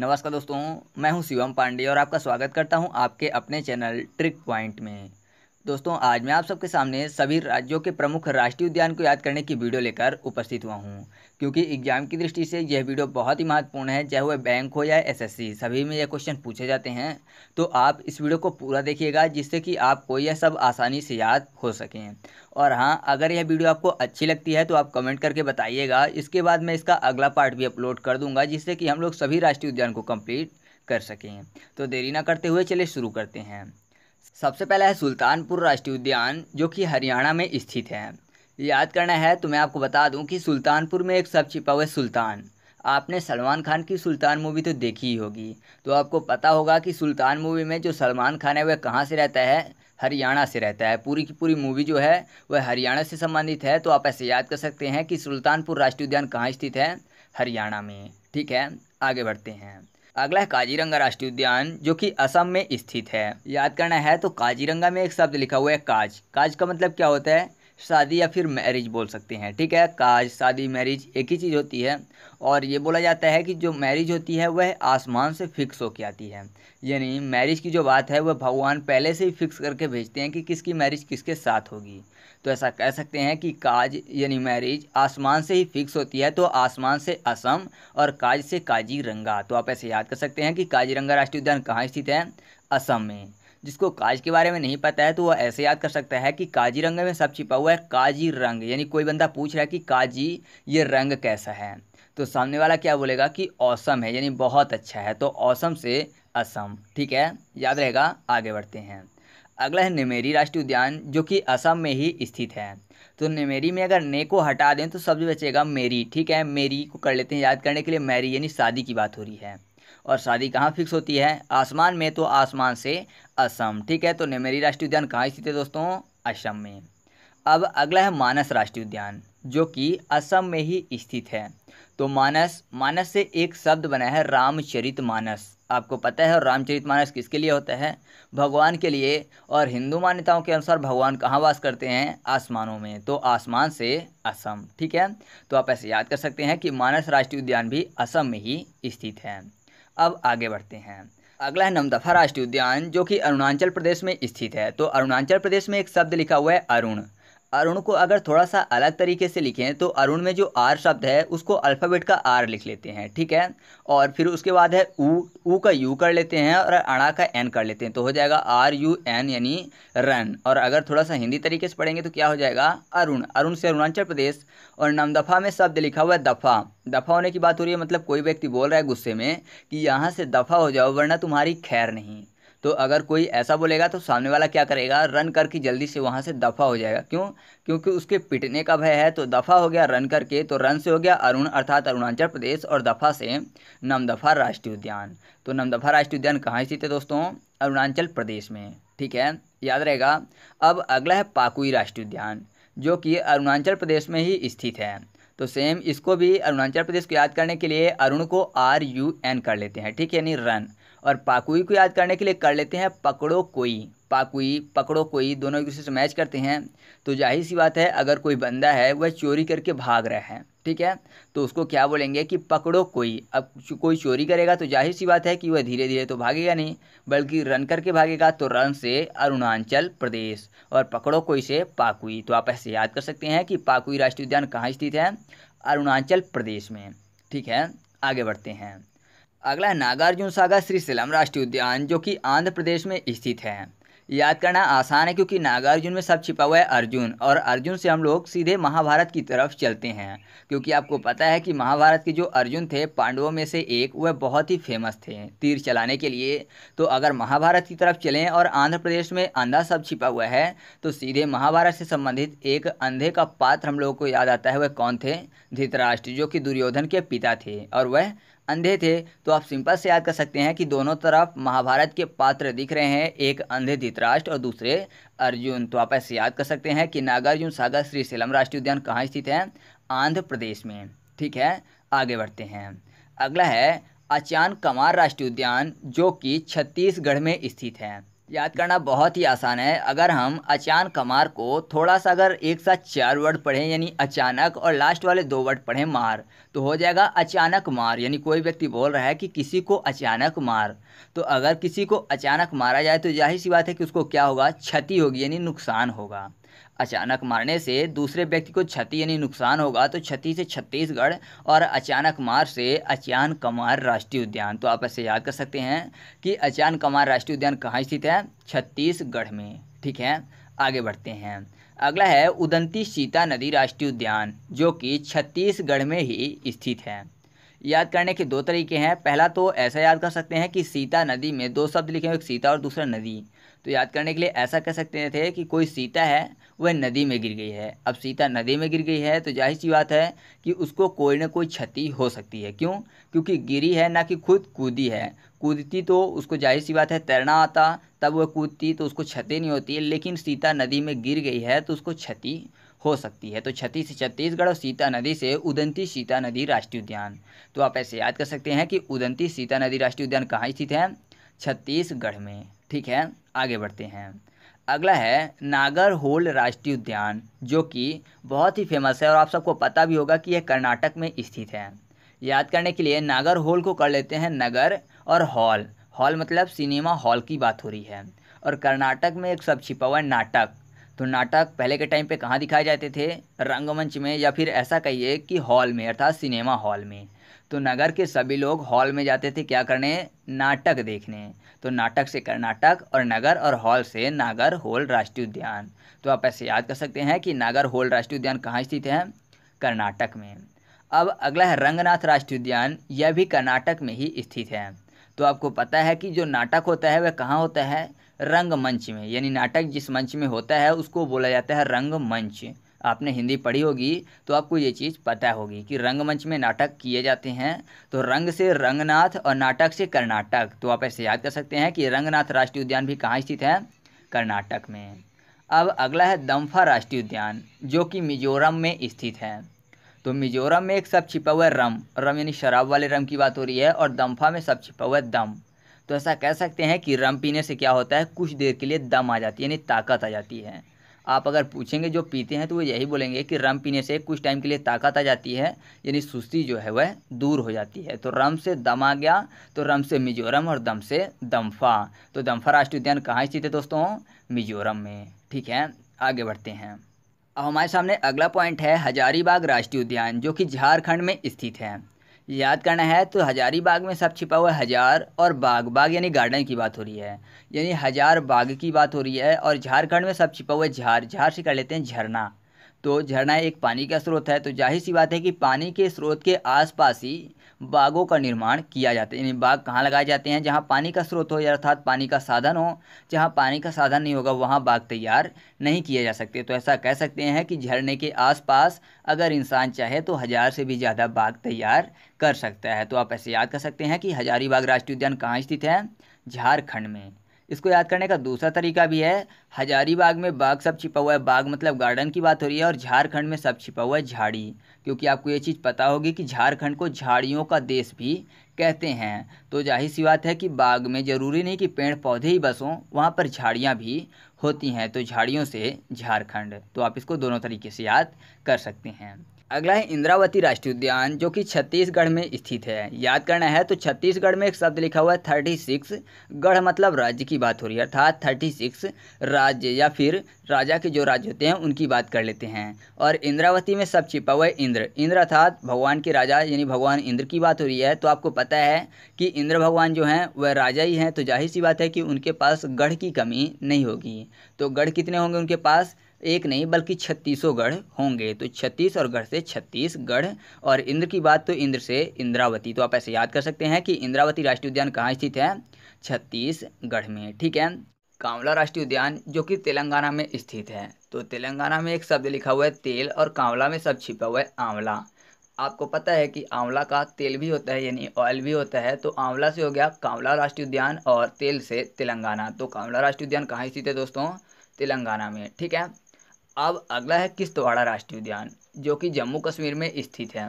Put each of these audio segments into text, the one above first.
नमस्कार दोस्तों मैं हूं शिवम पांडे और आपका स्वागत करता हूं आपके अपने चैनल ट्रिक पॉइंट में दोस्तों आज मैं आप सबके सामने सभी राज्यों के प्रमुख राष्ट्रीय उद्यान को याद करने की वीडियो लेकर उपस्थित हुआ हूँ क्योंकि एग्जाम की दृष्टि से यह वीडियो बहुत ही महत्वपूर्ण है चाहे वह बैंक हो या एसएससी सभी में यह क्वेश्चन पूछे जाते हैं तो आप इस वीडियो को पूरा देखिएगा जिससे कि आपको यह सब आसानी से याद हो सकें और हाँ अगर यह वीडियो आपको अच्छी लगती है तो आप कमेंट करके बताइएगा इसके बाद मैं इसका अगला पार्ट भी अपलोड कर दूँगा जिससे कि हम लोग सभी राष्ट्रीय उद्यान को कम्प्लीट कर सकें तो देरी ना करते हुए चले शुरू करते हैं सबसे पहला है सुल्तानपुर राष्ट्रीय उद्यान जो कि हरियाणा में स्थित है याद करना है तो मैं आपको बता दूं कि सुल्तानपुर में एक सब छिपा हुआ सुल्तान आपने सलमान खान की सुल्तान मूवी तो देखी ही होगी तो आपको पता होगा कि सुल्तान मूवी में जो सलमान खान है वह कहाँ से रहता है हरियाणा से रहता है पूरी की पूरी मूवी जो है वह हरियाणा से संबंधित है तो आप ऐसे याद कर सकते हैं कि सुल्तानपुर राष्ट्रीय उद्यान कहाँ स्थित है हरियाणा में ठीक है आगे बढ़ते हैं अगला है काजीरंगा राष्ट्रीय उद्यान जो कि असम में स्थित है याद करना है तो काजीरंगा में एक शब्द लिखा हुआ है काज काज का मतलब क्या होता है शादी या फिर मैरिज बोल सकते हैं ठीक है काज शादी मैरिज एक ही चीज़ होती है और ये बोला जाता है कि जो मैरिज होती है वह आसमान से फिक्स के आती है यानी मैरिज की जो बात है वह भगवान पहले से ही फिक्स करके भेजते हैं कि किसकी मैरिज किसके साथ होगी तो ऐसा कह सकते हैं कि काज यानी मैरिज आसमान से ही फिक्स होती है तो आसमान से असम और काज से काजीरंगा तो आप ऐसे याद कर सकते हैं कि काजीरंगा राष्ट्रीय उद्यान कहाँ स्थित है असम में जिसको काज के बारे में नहीं पता है तो वह ऐसे याद कर सकता है कि काजीरंगा में सब छिपा हुआ है काजी रंग यानी कोई बंदा पूछ रहा है कि काजी ये रंग कैसा है तो सामने वाला क्या बोलेगा कि औसम है यानी बहुत अच्छा है तो औसम से असम ठीक है याद रहेगा आगे बढ़ते हैं अगला है नेमेरी राष्ट्रीय उद्यान जो कि असम में ही स्थित है तो नेमेरी में अगर ने को हटा दें तो शब्द बचेगा मेरी ठीक है मेरी को कर लेते हैं याद करने के लिए मैरी यानी शादी की बात हो रही है और शादी कहाँ फिक्स होती है आसमान में तो आसमान से असम ठीक है तो नेमेरी राष्ट्रीय उद्यान कहाँ स्थित है दोस्तों असम में अब अगला है मानस राष्ट्रीय उद्यान जो कि असम में ही स्थित है तो मानस मानस से एक शब्द बना है रामचरित मानस आपको पता है और रामचरित मानस किसके लिए होता है भगवान के लिए और हिंदू मान्यताओं के अनुसार भगवान कहाँ वास करते हैं आसमानों में तो आसमान से असम ठीक है तो आप ऐसे याद कर सकते हैं कि मानस राष्ट्रीय उद्यान भी असम में ही स्थित है अब आगे बढ़ते हैं अगला है नमदफा राष्ट्रीय उद्यान जो कि अरुणाचल प्रदेश में स्थित है तो अरुणाचल प्रदेश में एक शब्द लिखा हुआ है अरुण अरुण को अगर थोड़ा सा अलग तरीके से लिखें तो अरुण में जो आर शब्द है उसको अल्फ़ाबेट का आर लिख लेते हैं ठीक है और फिर उसके बाद है ऊ ऊ का यू कर लेते हैं और अणा का एन कर लेते हैं तो हो जाएगा आर यू एन यानी रन और अगर थोड़ा सा हिंदी तरीके से पढ़ेंगे तो क्या हो जाएगा अरुण अरुण से अरुणाचल प्रदेश और नमदफ़ा में शब्द लिखा हुआ है दफ़ा दफ़ा होने की बात हो रही है मतलब कोई व्यक्ति बोल रहा है गुस्से में कि यहाँ से दफ़ा हो जाओ वरना तुम्हारी खैर नहीं तो अगर कोई ऐसा बोलेगा तो सामने वाला क्या करेगा रन करके जल्दी से वहाँ से दफ़ा हो जाएगा क्यों क्योंकि उसके पिटने का भय है तो दफ़ा हो गया रन करके तो रन से हो गया अरुण अर्थात अरुणाचल प्रदेश और दफ़ा से नमदफा राष्ट्रीय उद्यान तो नमदफा राष्ट्रीय उद्यान कहाँ स्थित है दोस्तों अरुणाचल प्रदेश में ठीक है याद रहेगा अब अगला है पाकुई राष्ट्रीय उद्यान जो कि अरुणाचल प्रदेश में ही स्थित है तो सेम इसको भी अरुणाचल प्रदेश को याद करने के लिए अरुण को आर यू एन कर लेते हैं ठीक है यानी रन और पाकुई को याद करने के लिए कर लेते हैं पकड़ो कोई पाकुई पकड़ो कोई दोनों एक दूसरे से मैच करते हैं तो जाहिर सी बात है अगर कोई बंदा है वह चोरी करके भाग रहा है ठीक है तो उसको क्या बोलेंगे कि पकड़ो कोई अब कोई चोरी करेगा तो जाहिर सी बात है कि वह धीरे धीरे तो भागेगा नहीं बल्कि रन करके भागेगा तो रन से अरुणाचल प्रदेश और पकड़ो कोई से पाकुई तो आप ऐसे याद कर सकते हैं कि पाकुई राष्ट्रीय उद्यान कहाँ स्थित है अरुणाचल प्रदेश में ठीक है आगे बढ़ते हैं अगला नागार्जुन सागर श्रीसेलम राष्ट्रीय उद्यान जो कि आंध्र प्रदेश में स्थित है याद करना आसान है क्योंकि नागार्जुन में सब छिपा हुआ है अर्जुन और अर्जुन से हम लोग सीधे महाभारत की तरफ चलते हैं क्योंकि आपको पता है कि महाभारत के जो अर्जुन थे पांडवों में से एक वह बहुत ही फेमस थे तीर चलाने के लिए तो अगर महाभारत की तरफ चलें और आंध्र प्रदेश में अंधा सब छिपा हुआ है तो सीधे महाभारत से संबंधित एक अंधे का पात्र हम लोगों को याद आता है वह कौन थे धृतराष्ट्र जो कि दुर्योधन के पिता थे और वह अंधे थे तो आप सिंपल से याद कर सकते हैं कि दोनों तरफ महाभारत के पात्र दिख रहे हैं एक अंधे धृतराष्ट्र और दूसरे अर्जुन तो आप ऐसे याद कर सकते हैं कि नागार्जुन सागर श्री सेलम राष्ट्रीय उद्यान कहाँ स्थित है आंध्र प्रदेश में ठीक है आगे बढ़ते हैं अगला है अचान कमार राष्ट्रीय उद्यान जो कि छत्तीसगढ़ में स्थित है याद करना बहुत ही आसान है अगर हम अचान कमार को थोड़ा सा अगर एक साथ चार वर्ड पढ़ें यानी अचानक और लास्ट वाले दो वर्ड पढ़ें मार तो हो जाएगा अचानक मार यानी कोई व्यक्ति बोल रहा है कि किसी को अचानक मार तो अगर किसी को अचानक मारा जाए तो जाहिर सी बात है कि उसको क्या होगा क्षति होगी यानी नुकसान होगा अचानक मारने से दूसरे व्यक्ति को क्षति यानी नुकसान होगा तो क्षति से छत्तीसगढ़ और अचानक मार से अचान कमार राष्ट्रीय उद्यान तो आप ऐसे याद कर सकते हैं कि अचान कमार राष्ट्रीय उद्यान कहाँ स्थित है छत्तीसगढ़ में ठीक है आगे बढ़ते हैं अगला है उदंती सीता नदी राष्ट्रीय उद्यान जो कि छत्तीसगढ़ में ही स्थित है याद करने के दो तरीके हैं पहला तो ऐसा याद कर सकते हैं कि सीता नदी में दो शब्द लिखे हुए एक सीता और दूसरा नदी तो याद करने के लिए ऐसा कह सकते थे कि कोई सीता है वह नदी में गिर गई है अब सीता नदी में गिर गई है तो जाहिर सी बात है कि उसको कोई ना कोई क्षति हो सकती है क्यों क्योंकि गिरी है ना कि खुद कूदी है कूदती तो उसको जाहिर सी बात है तैरना आता तब वह कूदती तो उसको क्षति नहीं होती है लेकिन सीता नदी में गिर गई है तो उसको क्षति हो सकती है तो क्षति से छत्तीसगढ़ और सीता नदी से उदंती सीता नदी राष्ट्रीय उद्यान तो आप ऐसे याद कर सकते हैं कि उदंती सीता नदी राष्ट्रीय उद्यान कहाँ स्थित है छत्तीसगढ़ में ठीक है आगे बढ़ते हैं अगला है नागर होल राष्ट्रीय उद्यान जो कि बहुत ही फेमस है और आप सबको पता भी होगा कि यह कर्नाटक में स्थित है याद करने के लिए नागर होल को कर लेते हैं नगर और हॉल हॉल मतलब सिनेमा हॉल की बात हो रही है और कर्नाटक में एक सब छिपा हुआ है नाटक तो नाटक पहले के टाइम पे कहाँ दिखाए जाते थे रंगमंच में या फिर ऐसा कहिए कि हॉल में अर्थात सिनेमा हॉल में तो नगर के सभी लोग हॉल में जाते थे क्या करने नाटक देखने तो नाटक से कर्नाटक और नगर और हॉल से नागर होल राष्ट्रीय उद्यान तो आप ऐसे याद कर सकते हैं कि नागर होल राष्ट्रीय उद्यान कहाँ स्थित है कर्नाटक में अब अगला है रंगनाथ राष्ट्रीय उद्यान यह भी कर्नाटक में ही स्थित है तो आपको पता है कि जो नाटक होता है वह कहाँ होता है रंगमंच में यानी नाटक जिस मंच में होता है उसको बोला जाता है रंगमंच आपने हिंदी पढ़ी होगी तो आपको ये चीज़ पता होगी कि रंगमंच में नाटक किए जाते हैं तो रंग से रंगनाथ और नाटक से कर्नाटक तो आप ऐसे याद कर सकते हैं कि रंगनाथ राष्ट्रीय उद्यान भी कहाँ स्थित है कर्नाटक में अब अगला है दम्फा राष्ट्रीय उद्यान जो कि मिजोरम में स्थित है तो मिजोरम में एक सब छिपा हुआ रम रम यानी शराब वाले रम की बात हो रही है और दम्फा में सब छिपा हुआ दम तो ऐसा कह सकते हैं कि रम पीने से क्या होता है कुछ देर के लिए दम आ जाती है यानी ताकत आ जाती है आप अगर पूछेंगे जो पीते हैं तो वो यही बोलेंगे कि रम पीने से कुछ टाइम के लिए ताकत आ जाती है यानी सुस्ती जो है वह दूर हो जाती है तो रम से दम आ गया तो रम से मिजोरम और दम से दम्फा तो दम्फा राष्ट्रीय उद्यान कहाँ स्थित है दोस्तों मिजोरम में ठीक है आगे बढ़ते हैं अब हमारे सामने अगला पॉइंट है हजारीबाग राष्ट्रीय उद्यान जो कि झारखंड में स्थित है याद करना है तो हजारी बाग में सब छिपा हुआ है हजार और बाग बाग यानी गार्डन की बात हो रही है यानी हजार बाग की बात हो रही है और झारखंड में सब छिपा हुआ है झार झार से कर लेते हैं झरना तो झरना एक पानी का स्रोत है तो जाहिर सी बात है कि पानी के स्रोत के आसपास ही बागों का निर्माण किया जाता है यानी बाग कहाँ लगाए जाते हैं जहाँ पानी का स्रोत हो या अर्थात पानी का साधन हो जहाँ पानी का साधन नहीं होगा वहाँ बाग तैयार नहीं किए जा सकते तो ऐसा कह सकते हैं कि झरने के आसपास अगर इंसान चाहे तो हज़ार से भी ज़्यादा बाग तैयार कर सकता है तो आप ऐसे याद कर सकते हैं कि हजारीबाग राष्ट्रीय उद्यान कहाँ स्थित है झारखंड में इसको याद करने का दूसरा तरीका भी है हजारीबाग में बाग सब छिपा हुआ है बाग मतलब गार्डन की बात हो रही है और झारखंड में सब छिपा हुआ है झाड़ी क्योंकि आपको ये चीज़ पता होगी कि झारखंड को झाड़ियों का देश भी कहते हैं तो जाहिर सी बात है कि बाग में ज़रूरी नहीं कि पेड़ पौधे ही बसों वहाँ पर झाड़ियाँ भी होती हैं तो झाड़ियों से झारखंड तो आप इसको दोनों तरीके से याद कर सकते हैं अगला है इंद्रावती राष्ट्रीय उद्यान जो कि छत्तीसगढ़ में स्थित है याद करना है तो छत्तीसगढ़ में एक शब्द लिखा हुआ है थर्टी सिक्स गढ़ मतलब राज्य की बात हो रही है अर्थात थर्टी सिक्स राज्य या फिर राजा के जो राज्य होते हैं उनकी बात कर लेते हैं और इंद्रावती में सब छिपा हुआ है इंद्र इंद्र अर्थात भगवान के राजा यानी भगवान इंद्र की बात हो रही है तो आपको पता है कि इंद्र भगवान जो हैं वह राजा ही हैं तो जाहिर सी बात है कि उनके पास गढ़ की कमी नहीं होगी तो गढ़ कितने होंगे उनके पास एक नहीं बल्कि छत्तीसों गढ़ होंगे तो छत्तीसगढ़ से छत्तीसगढ़ और इंद्र की बात तो इंद्र से इंद्रावती तो आप ऐसे याद कर सकते हैं कि इंद्रावती राष्ट्रीय उद्यान कहाँ स्थित है छत्तीसगढ़ में ठीक है कांवला राष्ट्रीय उद्यान जो कि तेलंगाना में स्थित है तो तेलंगाना में एक शब्द लिखा हुआ है तेल और कांवला में सब छिपा हुआ है आंवला आपको पता है कि आंवला का तेल भी होता है यानी ऑयल भी होता है तो आंवला से हो गया कांवला राष्ट्रीय उद्यान और तेल से तेलंगाना तो कांवला राष्ट्रीय उद्यान कहाँ स्थित है दोस्तों तेलंगाना में ठीक है अब अगला है किश्तवाड़ा राष्ट्रीय उद्यान जो कि जम्मू कश्मीर में स्थित है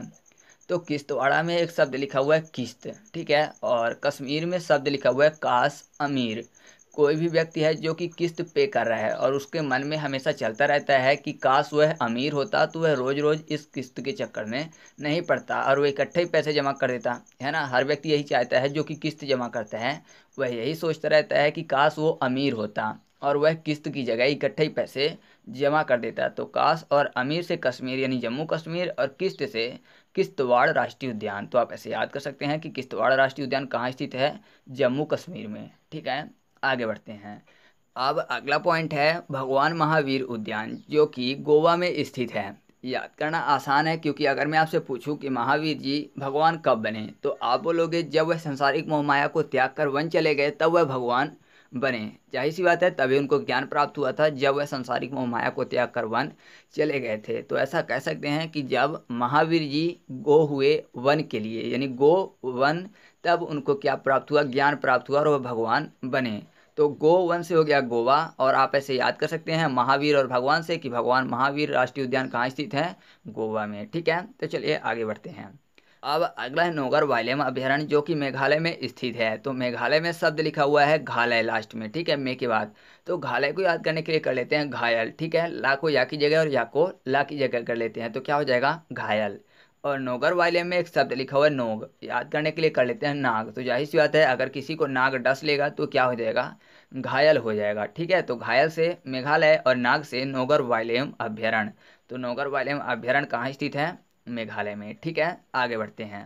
तो किश्तवाड़ा में एक शब्द लिखा हुआ है किस्त ठीक है और कश्मीर में शब्द लिखा हुआ है काश अमीर कोई भी व्यक्ति है जो कि किस्त पे कर रहा है और उसके मन में हमेशा चलता रहता है कि काश वह अमीर होता तो वह रोज़ रोज़ इस किस्त के चक्कर में नहीं पड़ता और वह इकट्ठे ही पैसे जमा कर देता है ना हर व्यक्ति यही चाहता है जो कि किस्त जमा करता है वह यही सोचता रहता है कि काश वो अमीर होता और वह किस्त की जगह इकट्ठे ही पैसे जमा कर देता है तो काश और अमीर से कश्मीर यानी जम्मू कश्मीर और किश्त से किश्तवाड़ राष्ट्रीय उद्यान तो आप ऐसे याद कर सकते हैं कि किश्तवाड़ राष्ट्रीय उद्यान कहाँ स्थित है जम्मू कश्मीर में ठीक है आगे बढ़ते हैं अब अगला पॉइंट है भगवान महावीर उद्यान जो कि गोवा में स्थित है याद करना आसान है क्योंकि अगर मैं आपसे पूछूं कि महावीर जी भगवान कब बने तो आप बोलोगे जब वह संसारिक मोहमाया को त्याग कर वन चले गए तब वह भगवान बने जाहिर सी बात है तभी उनको ज्ञान प्राप्त हुआ था जब वह संसारिक मोहमाया को त्याग कर वन चले गए थे तो ऐसा कह सकते हैं कि जब महावीर जी गो हुए वन के लिए यानी गो वन तब उनको क्या प्राप्त हुआ ज्ञान प्राप्त हुआ और वह भगवान बने तो गो वन से हो गया गोवा और आप ऐसे याद कर सकते हैं महावीर और भगवान से कि भगवान महावीर राष्ट्रीय उद्यान कहाँ स्थित है गोवा में ठीक है तो चलिए आगे बढ़ते हैं अब अगला है नोगर वाइलेम अभ्यारण्य जो कि मेघालय में स्थित है तो मेघालय में शब्द लिखा हुआ है घालय लास्ट में ठीक है मे के बाद तो घालय को याद करने के लिए कर लेते हैं घायल ठीक है ला को या की जगह और या को ला की जगह कर लेते हैं तो क्या हो जाएगा घायल और नोगर वाले में एक शब्द लिखा हुआ है नोग याद करने के लिए कर लेते हैं नाग तो जाहिर सी बात है अगर किसी को नाग डस लेगा तो क्या हो जाएगा घायल हो जाएगा ठीक है तो घायल से मेघालय और नाग से नोगर वाइलेम अभ्यारण्य तो नोगर वाइलेम अभ्यारण्य कहाँ स्थित है मेघालय में ठीक है आगे बढ़ते हैं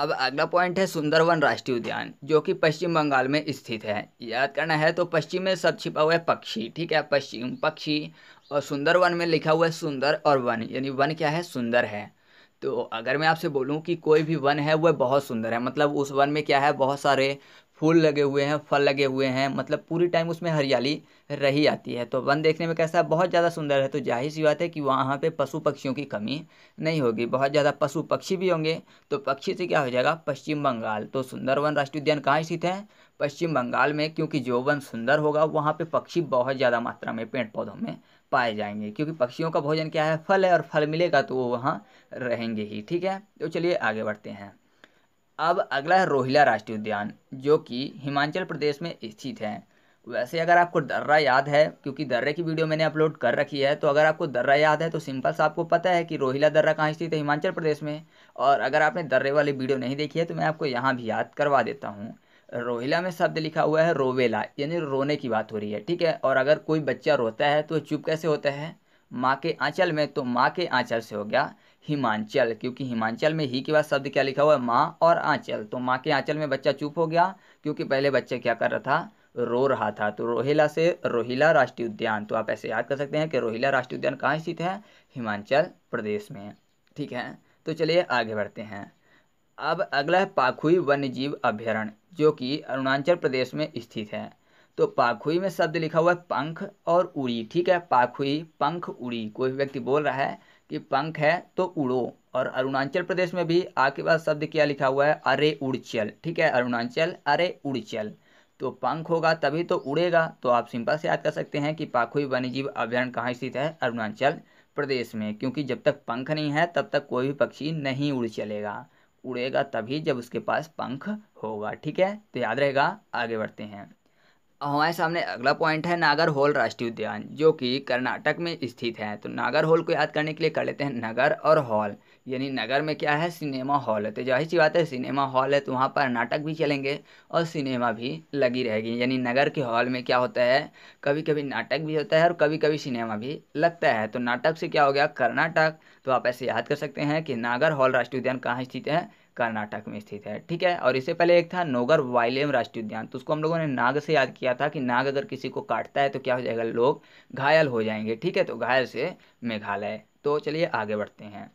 अब अगला पॉइंट है सुंदरवन राष्ट्रीय उद्यान जो कि पश्चिम बंगाल में स्थित है याद करना है तो पश्चिम में सब छिपा हुआ है पक्षी ठीक है पश्चिम पक्षी और सुंदरवन में लिखा हुआ है सुंदर और वन यानी वन क्या है सुंदर है तो अगर मैं आपसे बोलूँ कि कोई भी वन है वह बहुत सुंदर है मतलब उस वन में क्या है बहुत सारे फूल लगे हुए हैं फल लगे हुए हैं मतलब पूरी टाइम उसमें हरियाली रही आती है तो वन देखने में कैसा है बहुत ज़्यादा सुंदर है तो जाहिर सी बात है कि वहाँ पे पशु पक्षियों की कमी नहीं होगी बहुत ज़्यादा पशु पक्षी भी होंगे तो पक्षी से क्या हो जाएगा पश्चिम बंगाल तो सुंदर वन राष्ट्रीय उद्यान कहाँ स्थित है पश्चिम बंगाल में क्योंकि जो वन सुंदर होगा वहाँ पर पक्षी बहुत ज़्यादा मात्रा में पेड़ पौधों में पाए जाएंगे क्योंकि पक्षियों का भोजन क्या है फल है और फल मिलेगा तो वो वहाँ रहेंगे ही ठीक है तो चलिए आगे बढ़ते हैं अब अगला है रोहिला राष्ट्रीय उद्यान जो कि हिमाचल प्रदेश में स्थित है वैसे अगर आपको दर्रा याद है क्योंकि दर्रे की वीडियो मैंने अपलोड कर रखी है तो अगर आपको दर्रा याद है तो सिंपल सा आपको पता है कि रोहिला दर्रा कहाँ स्थित है हिमाचल प्रदेश में और अगर आपने दर्रे वाली वीडियो नहीं देखी है तो मैं आपको यहाँ भी याद करवा देता हूँ रोहिला में शब्द लिखा हुआ है रोवेला यानी रोने की बात हो रही है ठीक है और अगर कोई बच्चा रोता है तो चुप कैसे होता है माँ के आँचल में तो माँ के आँचल से हो गया हिमांचल क्योंकि हिमांचल में ही के बाद शब्द क्या लिखा हुआ है माँ और आंचल तो माँ के आंचल में बच्चा चुप हो गया क्योंकि पहले बच्चा क्या कर रहा था रो रहा था तो रोहिला से रोहिला राष्ट्रीय उद्यान तो आप ऐसे याद कर सकते हैं कि रोहिला राष्ट्रीय उद्यान कहाँ स्थित है हिमाचल प्रदेश में ठीक है तो चलिए आगे बढ़ते हैं अब अगला है पाखुई वन्य जीव अभ्यारण्य जो कि अरुणाचल प्रदेश में स्थित है तो पाखुई में शब्द लिखा हुआ है पंख और उड़ी ठीक है पाखुई पंख उड़ी कोई व्यक्ति बोल रहा है कि पंख है तो उड़ो और अरुणाचल प्रदेश में भी आ के बाद शब्द क्या लिखा हुआ है अरे उड़चल ठीक है अरुणाचल अरे उड़चल तो पंख होगा तभी तो उड़ेगा तो आप सिंपल से याद कर सकते हैं कि पाखुई वन्यजीव अभ्यारण कहाँ स्थित है अरुणाचल प्रदेश में क्योंकि जब तक पंख नहीं है तब तक कोई भी पक्षी नहीं उड़ चलेगा उड़ेगा तभी जब उसके पास पंख होगा ठीक है तो याद रहेगा आगे बढ़ते हैं अब हमारे सामने अगला पॉइंट है नागर हॉल राष्ट्रीय उद्यान जो कि कर्नाटक में स्थित है तो नागर हॉल को याद करने के लिए कर लेते हैं नगर और हॉल यानी नगर में क्या है सिनेमा हॉल है तो जाहिर सी बात है सिनेमा हॉल है तो वहाँ पर नाटक भी चलेंगे और सिनेमा भी लगी रहेगी यानी नगर के हॉल में क्या होता है कभी कभी नाटक भी होता है और कभी कभी सिनेमा भी लगता है तो नाटक से क्या हो गया कर्नाटक तो आप ऐसे याद कर सकते हैं कि नागर हॉल राष्ट्रीय उद्यान कहाँ स्थित है कर्नाटक में स्थित है ठीक है और इससे पहले एक था नोगर वाइलेम राष्ट्रीय उद्यान तो उसको हम लोगों ने नाग से याद किया था कि नाग अगर किसी को काटता है तो क्या हो जाएगा लोग घायल हो जाएंगे ठीक है तो घायल से मेघालय तो चलिए आगे बढ़ते हैं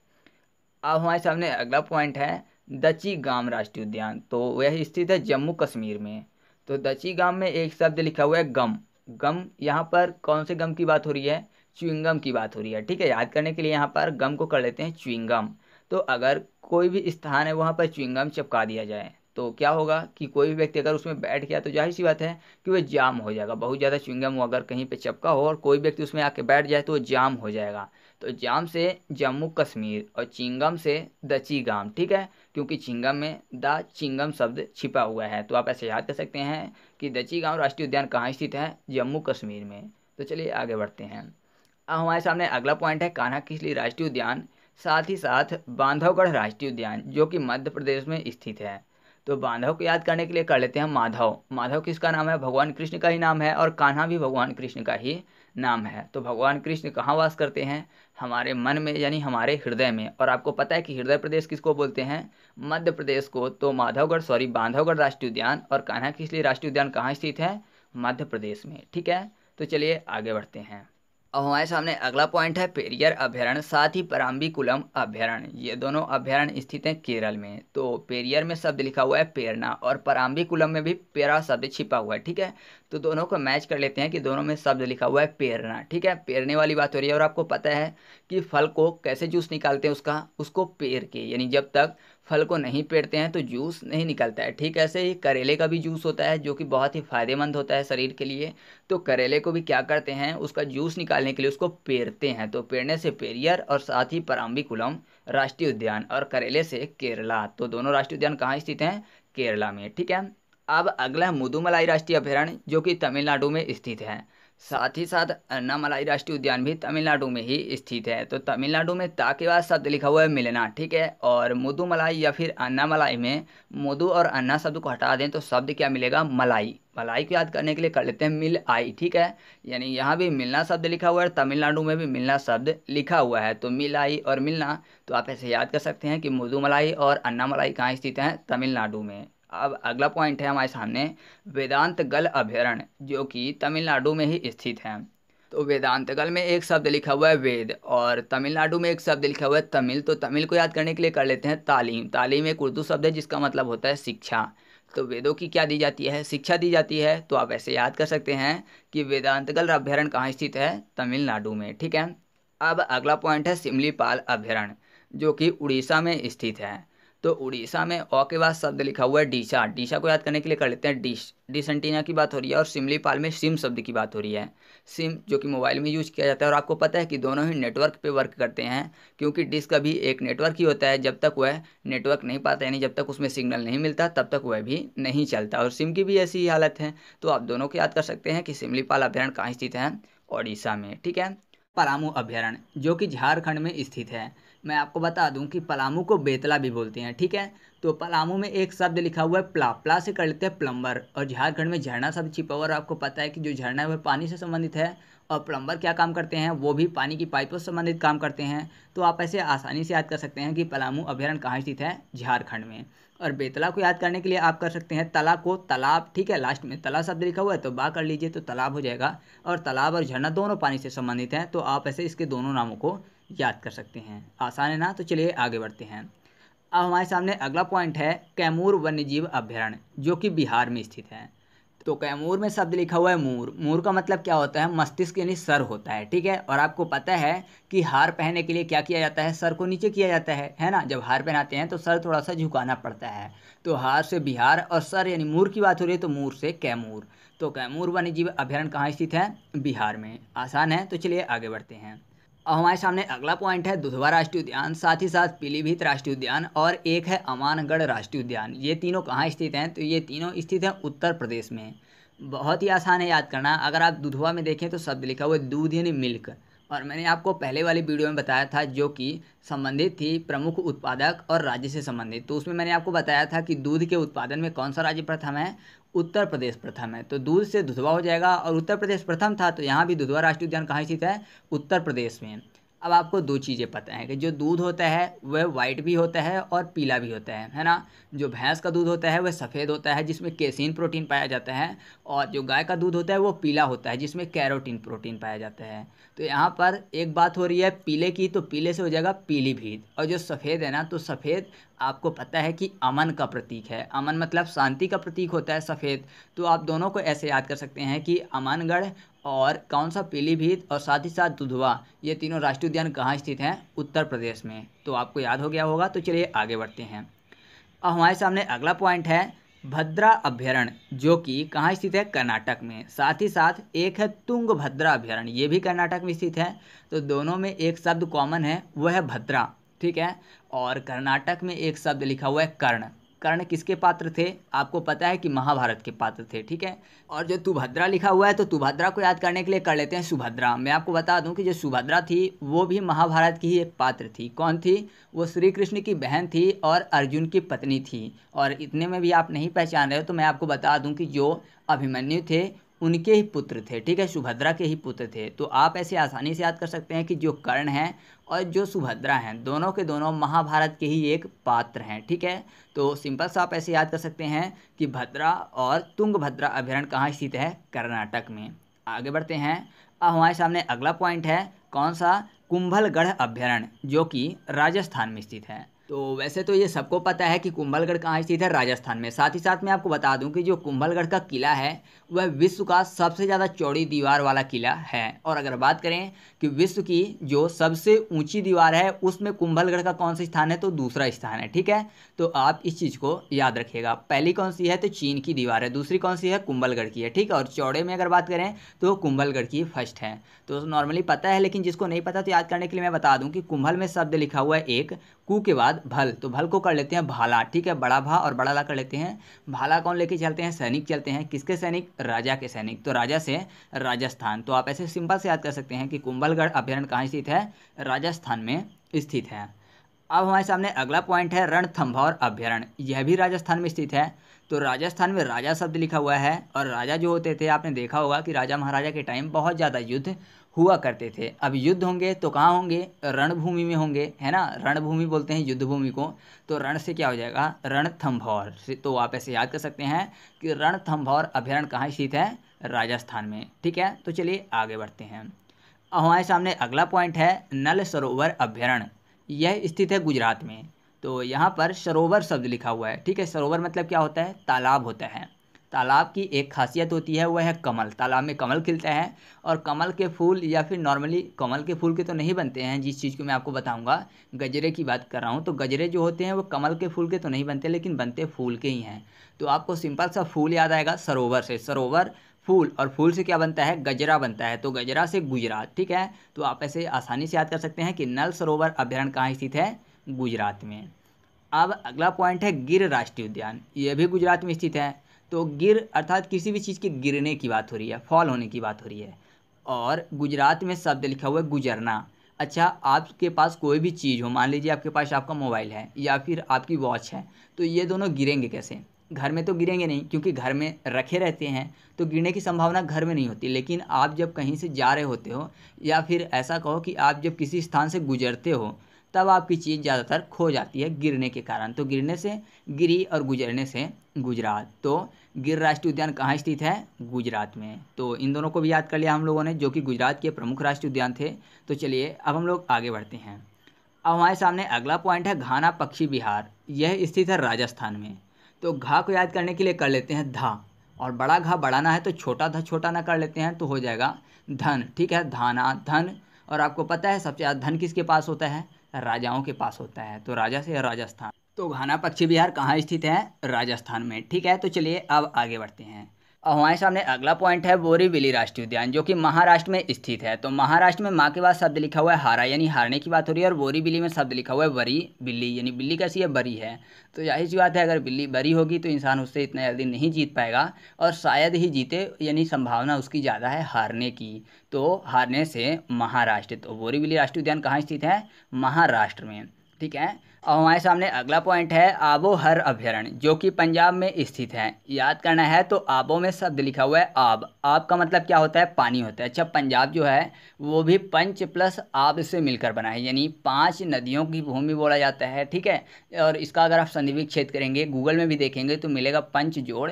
अब हमारे सामने अगला पॉइंट है दची गाम राष्ट्रीय उद्यान तो वह स्थित है जम्मू कश्मीर में तो दची गाम में एक शब्द लिखा हुआ है गम गम यहाँ पर कौन से गम की बात हो रही है चुविंगम की बात हो रही है ठीक है याद करने के लिए यहाँ पर गम को कर लेते हैं चुविंगम तो अगर कोई भी स्थान है वहाँ पर चुविंगम चिपका दिया जाए तो क्या होगा कि कोई भी व्यक्ति अगर उसमें बैठ गया तो जाहिर सी बात है कि वह जाम हो जाएगा बहुत ज़्यादा चुविंगम अगर कहीं पर चिपका हो और कोई व्यक्ति उसमें आके बैठ जाए तो वो जाम हो जाएगा तो जाम से जम्मू कश्मीर और चिंगम से द गाम ठीक है क्योंकि चिंगम में द चिंगम शब्द छिपा हुआ है तो आप ऐसे याद कर सकते हैं कि दची गाँव राष्ट्रीय उद्यान कहाँ स्थित है जम्मू कश्मीर में तो चलिए आगे बढ़ते हैं अब हमारे सामने अगला पॉइंट है कान्हा किसली राष्ट्रीय उद्यान साथ ही साथ बांधवगढ़ राष्ट्रीय उद्यान जो कि मध्य प्रदेश में स्थित है तो बांधव को याद करने के लिए कर लेते हैं माधव माधव किसका नाम है भगवान कृष्ण का ही नाम है और कान्हा भी भगवान कृष्ण का ही नाम है तो भगवान कृष्ण कहाँ वास करते हैं हमारे मन में यानी हमारे हृदय में और आपको पता है कि हृदय प्रदेश किसको बोलते हैं मध्य प्रदेश को तो माधवगढ़ सॉरी बांधवगढ़ राष्ट्रीय उद्यान और कान्हा किस लिए राष्ट्रीय उद्यान कहाँ स्थित है मध्य प्रदेश में ठीक है तो चलिए आगे बढ़ते हैं अब हमारे सामने अगला पॉइंट है पेरियर अभ्यारण साथ ही पराम्बिकुलम अभ्यारण ये दोनों अभ्यारण स्थित हैं केरल में तो पेरियर में शब्द लिखा हुआ है पेरना और पराम्बिकुलम में भी पेरा शब्द छिपा हुआ है ठीक है तो दोनों को मैच कर लेते हैं कि दोनों में शब्द लिखा हुआ है पेरना ठीक है पेरने वाली बात हो रही है और आपको पता है कि फल को कैसे जूस निकालते हैं उसका उसको पेर के यानी जब तक फल को नहीं पेड़ते हैं तो जूस नहीं निकलता है ठीक ऐसे ही करेले का भी जूस होता है जो कि बहुत ही फायदेमंद होता है शरीर के लिए तो करेले को भी क्या करते हैं उसका जूस निकालने के लिए उसको पेरते हैं तो पेड़ने से पेरियर और साथ ही पराम्बिकुलम राष्ट्रीय उद्यान और करेले से केरला तो दोनों राष्ट्रीय उद्यान कहाँ स्थित हैं केरला में ठीक है अब अगला मुदुमलाई राष्ट्रीय अभ्यारण्य जो कि तमिलनाडु में स्थित है साथ ही साथ अन्नामलाई राष्ट्रीय उद्यान भी तमिलनाडु में ही स्थित है तो तमिलनाडु में ता के बाद शब्द लिखा हुआ है मिलना ठीक है और मलाई या फिर अन्नामलाई में मुदु और अन्ना शब्द को हटा दें तो शब्द क्या मिलेगा मलाई मलाई को याद करने के लिए कर लेते हैं मिल आई ठीक है यानी यहाँ भी मिलना शब्द लिखा हुआ है तमिलनाडु में भी मिलना शब्द लिखा हुआ है तो मिल आई और मिलना तो आप ऐसे याद कर सकते हैं कि मलाई और अन्नामलाई कहाँ स्थित हैं तमिलनाडु में अब अगला पॉइंट है हमारे सामने वेदांत गल अभ्यारण्य जो कि तमिलनाडु में ही स्थित है तो वेदांतगल में एक शब्द लिखा हुआ है वेद और तमिलनाडु में एक शब्द लिखा हुआ है तमिल तो तमिल को याद करने के लिए कर लेते हैं तालीम तालीम एक उर्दू शब्द है जिसका मतलब होता है शिक्षा तो वेदों की क्या दी जाती है शिक्षा दी जाती है तो आप ऐसे याद कर सकते हैं कि वेदांतगल अभ्यारण्य कहाँ स्थित है तमिलनाडु में ठीक है अब अगला पॉइंट है सिमलीपाल अभ्यारण्य जो कि उड़ीसा में स्थित है तो उड़ीसा में ओ के बाद शब्द लिखा हुआ है डीसा डीसा को याद करने के लिए कर लेते हैं डिश डिसंटीना की बात हो रही है और सिमलीपाल में सिम शब्द की बात हो रही है सिम जो कि मोबाइल में यूज किया जाता है और आपको पता है कि दोनों ही नेटवर्क पे वर्क करते हैं क्योंकि डिश का भी एक नेटवर्क ही होता है जब तक वह नेटवर्क नहीं पाता यानी जब तक उसमें सिग्नल नहीं मिलता तब तक वह भी नहीं चलता और सिम की भी ऐसी ही हालत है तो आप दोनों को याद कर सकते हैं कि सिमलीपाल अभ्यारण्य कहाँ स्थित है उड़ीसा में ठीक है पलामू अभ्यारण्य जो कि झारखंड में स्थित है मैं आपको बता दूं कि पलामू को बेतला भी बोलते हैं ठीक है तो पलामू में एक शब्द लिखा हुआ है प्ला प्ला से कर लेते हैं प्लम्बर और झारखंड में झरना शब्द छिपा हुआ और आपको पता है कि जो झरना है वह पानी से संबंधित है और प्लम्बर क्या काम करते हैं वो भी पानी की पाइपों से संबंधित काम करते हैं तो आप ऐसे आसानी से याद कर सकते हैं कि पलामू अभ्यारण कहाँ स्थित है झारखंड में और बेतला को याद करने के लिए आप कर सकते हैं तला को तालाब ठीक है लास्ट में तला शब्द लिखा हुआ है तो बा कर लीजिए तो तालाब हो जाएगा और तालाब और झरना दोनों पानी से संबंधित हैं तो आप ऐसे इसके दोनों नामों को याद कर सकते हैं आसान है ना तो चलिए आगे बढ़ते हैं अब हमारे सामने अगला पॉइंट है कैमूर वन्यजीव अभ्यारण्य जो कि बिहार में स्थित है तो कैमूर में शब्द लिखा हुआ है मूर मूर का मतलब क्या होता है मस्तिष्क यानी सर होता है ठीक है और आपको पता है कि हार पहनने के लिए क्या किया जाता है सर को नीचे किया जाता है है ना जब हार पहनाते हैं तो सर थोड़ा सा झुकाना पड़ता है तो हार से बिहार और सर यानी मूर की बात हो रही है तो मूर से कैमूर तो कैमूर वन्यजीव अभ्यारण्य कहाँ स्थित है बिहार में आसान है तो चलिए आगे बढ़ते हैं अब हमारे सामने अगला पॉइंट है दुधवा राष्ट्रीय उद्यान साथ ही साथ पीलीभीत राष्ट्रीय उद्यान और एक है अमानगढ़ राष्ट्रीय उद्यान ये तीनों कहाँ स्थित हैं तो ये तीनों स्थित हैं उत्तर प्रदेश में बहुत ही आसान है याद करना अगर आप दुधवा में देखें तो शब्द लिखा हुआ है दूध यानी मिल्क और मैंने आपको पहले वाली वीडियो में बताया था जो कि संबंधित थी प्रमुख उत्पादक और राज्य से संबंधित तो उसमें मैंने आपको बताया था कि दूध के उत्पादन में कौन सा राज्य प्रथम है उत्तर प्रदेश प्रथम है तो दूध से दुधवा हो जाएगा और उत्तर प्रदेश प्रथम था तो यहाँ भी दुधवा राष्ट्रीय उद्यान कहाँ स्थित है उत्तर प्रदेश में अब आपको दो चीज़ें पता हैं कि जो दूध होता है वह वाइट भी होता है और पीला भी होता है है ना जो भैंस का दूध होता है वह सफ़ेद होता है जिसमें केसिन प्रोटीन पाया जाता है और जो गाय का दूध होता है वो पीला होता है जिसमें कैरोटीन प्रोटीन पाया जाता है तो यहाँ पर एक बात हो रही है पीले की तो पीले से हो जाएगा पीली भीत और जो सफ़ेद है ना तो सफ़ेद आपको पता है कि अमन का प्रतीक है अमन मतलब शांति का प्रतीक होता है सफ़ेद तो आप दोनों को ऐसे याद कर सकते हैं कि अमनगढ़ और कौन सा पीलीभीत और साथ ही साथ दुधवा ये तीनों राष्ट्रीय उद्यान कहाँ स्थित हैं उत्तर प्रदेश में तो आपको याद हो गया होगा तो चलिए आगे बढ़ते हैं अब हमारे सामने अगला पॉइंट है भद्रा अभ्यारण्य जो कि कहाँ स्थित है कर्नाटक में साथ ही साथ एक है तुंग भद्रा अभ्यारण ये भी कर्नाटक में स्थित है तो दोनों में एक शब्द कॉमन है वह है भद्रा ठीक है और कर्नाटक में एक शब्द लिखा हुआ है कर्ण कर्ण किसके पात्र थे आपको पता है कि महाभारत के पात्र थे ठीक है और जो तुभद्रा लिखा हुआ है तो तुभद्रा को याद करने के लिए कर लेते हैं सुभद्रा मैं आपको बता दूं कि जो सुभद्रा थी वो भी महाभारत की ही एक पात्र थी कौन थी वो श्री कृष्ण की बहन थी और अर्जुन की पत्नी थी और इतने में भी आप नहीं पहचान रहे हो तो मैं आपको बता दूँ कि जो अभिमन्यु थे उनके ही पुत्र थे ठीक है सुभद्रा के ही पुत्र थे तो आप ऐसे आसानी से याद कर सकते हैं कि जो कर्ण हैं और जो सुभद्रा हैं दोनों के दोनों महाभारत के ही एक पात्र हैं ठीक है तो सिंपल सा आप ऐसे याद कर सकते हैं कि भद्रा और तुंगभद्रा अभ्यारण्य कहाँ स्थित है कर्नाटक में आगे बढ़ते हैं अब हमारे सामने अगला पॉइंट है कौन सा कुंभलगढ़ अभ्यारण्य जो कि राजस्थान में स्थित है तो वैसे तो ये सबको पता है कि कुंभलगढ़ कहाँ स्थित है राजस्थान में साथ ही साथ मैं आपको बता दूं कि जो कुंभलगढ़ का किला है वह विश्व का सबसे ज़्यादा चौड़ी दीवार वाला किला है और अगर बात करें कि विश्व की जो सबसे ऊंची दीवार है उसमें कुंभलगढ़ का कौन सा स्थान है तो दूसरा स्थान है ठीक है तो आप इस चीज़ को याद रखिएगा पहली कौन सी है तो चीन की दीवार है दूसरी कौन सी है कुंभलगढ़ की है ठीक है और चौड़े में अगर बात करें तो कुंभलगढ़ की फर्स्ट है तो नॉर्मली पता है लेकिन जिसको नहीं पता तो याद करने के लिए मैं बता दूँ कि कुंभल में शब्द लिखा हुआ है एक कु के बाद भल तो भल को कर लेते हैं भाला ठीक है बड़ा भा और बड़ा ला कर लेते हैं भाला कौन लेके चलते हैं सैनिक चलते हैं किसके सैनिक राजा के सैनिक तो राजा से राजस्थान तो आप ऐसे सिंपल से याद कर सकते हैं कि कुंभलगढ़ अभ्यारण कहाँ स्थित है राजस्थान में स्थित है अब हमारे सामने अगला पॉइंट है रणथम्भौर अभ्यारण यह भी राजस्थान में स्थित है तो राजस्थान में राजा शब्द लिखा हुआ है और राजा जो होते थे आपने देखा होगा कि राजा महाराजा के टाइम बहुत ज़्यादा युद्ध हुआ करते थे अब युद्ध होंगे तो कहाँ होंगे रणभूमि में होंगे है ना रणभूमि बोलते हैं युद्ध भूमि को तो रण से क्या हो जाएगा रणथम्भौर से तो आप ऐसे याद कर सकते हैं कि रणथम्भौर अभ्यारण कहाँ स्थित है राजस्थान में ठीक है तो चलिए आगे बढ़ते हैं हमारे सामने अगला पॉइंट है नल सरोवर अभ्यारण यह स्थित है गुजरात में तो यहाँ पर सरोवर शब्द लिखा हुआ है ठीक है सरोवर मतलब क्या होता है तालाब होता है तालाब की एक खासियत होती है वह है कमल तालाब में कमल खिलते हैं और कमल के फूल या फिर नॉर्मली कमल के फूल के तो नहीं बनते हैं जिस चीज़ को मैं आपको बताऊंगा गजरे की बात कर रहा हूँ तो गजरे जो होते हैं वो कमल के फूल के तो नहीं बनते लेकिन बनते फूल के ही हैं तो आपको सिंपल सा फूल याद आएगा सरोवर से सरोवर फूल और फूल से क्या बनता है गजरा बनता है तो गजरा से गुजरात ठीक है तो आप ऐसे आसानी से याद कर सकते हैं कि नल सरोवर अभ्यारण कहाँ स्थित है गुजरात में अब अगला पॉइंट है गिर राष्ट्रीय उद्यान ये भी गुजरात में स्थित है तो गिर अर्थात किसी भी चीज़ के गिरने की बात हो रही है फॉल होने की बात हो रही है और गुजरात में शब्द लिखा हुआ है गुजरना अच्छा आपके पास कोई भी चीज़ हो मान लीजिए आपके पास आपका मोबाइल है या फिर आपकी वॉच है तो ये दोनों गिरेंगे कैसे घर में तो गिरेंगे नहीं क्योंकि घर में रखे रहते हैं तो गिरने की संभावना घर में नहीं होती लेकिन आप जब कहीं से जा रहे होते हो या फिर ऐसा कहो कि आप जब किसी स्थान से गुजरते हो तब आपकी चीज़ ज़्यादातर खो जाती है गिरने के कारण तो गिरने से गिरी और गुजरने से गुजरात तो गिर राष्ट्रीय उद्यान कहाँ स्थित है गुजरात में तो इन दोनों को भी याद कर लिया हम लोगों ने जो कि गुजरात के प्रमुख राष्ट्रीय उद्यान थे तो चलिए अब हम लोग आगे बढ़ते हैं अब हमारे सामने अगला पॉइंट है घाना पक्षी विहार यह स्थित है राजस्थान में तो घा को याद करने के लिए कर लेते हैं धा और बड़ा घा बढ़ाना है तो छोटा धा छोटा ना कर लेते हैं तो हो जाएगा धन ठीक है धाना धन और आपको पता है सबसे ज़्यादा धन किसके पास होता है राजाओं के पास होता है तो राजा से राजस्थान तो घाना पक्षी विहार कहाँ स्थित है राजस्थान में ठीक है तो चलिए अब आगे बढ़ते हैं और हमारे सामने अगला पॉइंट है बोरीवली राष्ट्रीय उद्यान जो कि महाराष्ट्र में स्थित है तो महाराष्ट्र में माँ के बाद शब्द लिखा हुआ है हारा यानी हारने की बात हो रही है और बोरीवली में शब्द लिखा हुआ है बरी बिल्ली यानी बिल्ली कैसी है बरी है तो यही सी बात है अगर बिल्ली बरी होगी तो इंसान उससे इतना जल्दी नहीं जीत पाएगा और शायद ही जीते यानी संभावना उसकी ज़्यादा है हारने की तो हारने से महाराष्ट्र तो बोरीवली राष्ट्रीय उद्यान कहाँ स्थित है महाराष्ट्र में ठीक है और हमारे सामने अगला पॉइंट है आबो हर अभ्यारण्य जो कि पंजाब में स्थित है याद करना है तो आबो में शब्द लिखा हुआ है आब आब का मतलब क्या होता है पानी होता है अच्छा पंजाब जो है वो भी पंच प्लस आब से मिलकर बना है यानी पांच नदियों की भूमि बोला जाता है ठीक है और इसका अगर आप संधिविक छेद करेंगे गूगल में भी देखेंगे तो मिलेगा पंच जोड़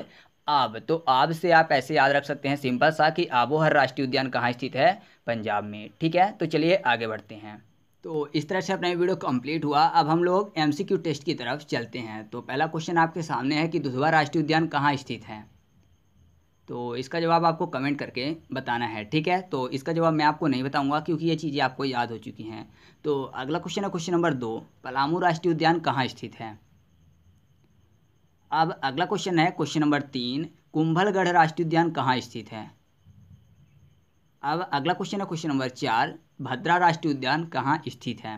आब तो आब से आप ऐसे याद रख सकते हैं सिंपल सा कि आबोहर राष्ट्रीय उद्यान कहाँ स्थित है पंजाब में ठीक है तो चलिए आगे बढ़ते हैं तो इस तरह से अपना वीडियो कंप्लीट हुआ अब हम लोग एमसीक्यू टेस्ट की तरफ चलते हैं तो पहला क्वेश्चन आपके सामने है कि दुधवा राष्ट्रीय उद्यान कहाँ स्थित है तो इसका जवाब आपको कमेंट करके बताना है ठीक है तो इसका जवाब मैं आपको नहीं बताऊंगा क्योंकि ये चीज़ें आपको याद हो चुकी हैं तो अगला क्वेश्चन है क्वेश्चन नंबर दो पलामू राष्ट्रीय उद्यान कहाँ स्थित है अब अगला क्वेश्चन है क्वेश्चन नंबर तीन कुंभलगढ़ राष्ट्रीय उद्यान कहाँ स्थित है अब अगला क्वेश्चन है क्वेश्चन नंबर चार भद्रा राष्ट्रीय उद्यान कहाँ स्थित है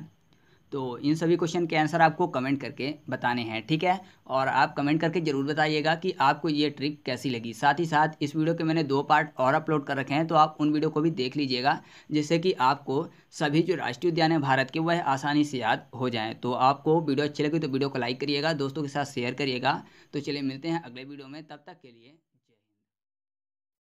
तो इन सभी क्वेश्चन के आंसर आपको कमेंट करके बताने हैं ठीक है और आप कमेंट करके ज़रूर बताइएगा कि आपको ये ट्रिक कैसी लगी साथ ही साथ इस वीडियो के मैंने दो पार्ट और अपलोड कर रखे हैं तो आप उन वीडियो को भी देख लीजिएगा जिससे कि आपको सभी जो राष्ट्रीय उद्यान है भारत के वह आसानी से याद हो जाएँ तो आपको वीडियो अच्छी लगी तो वीडियो को लाइक करिएगा दोस्तों के साथ शेयर करिएगा तो चलिए मिलते हैं अगले वीडियो में तब तक के लिए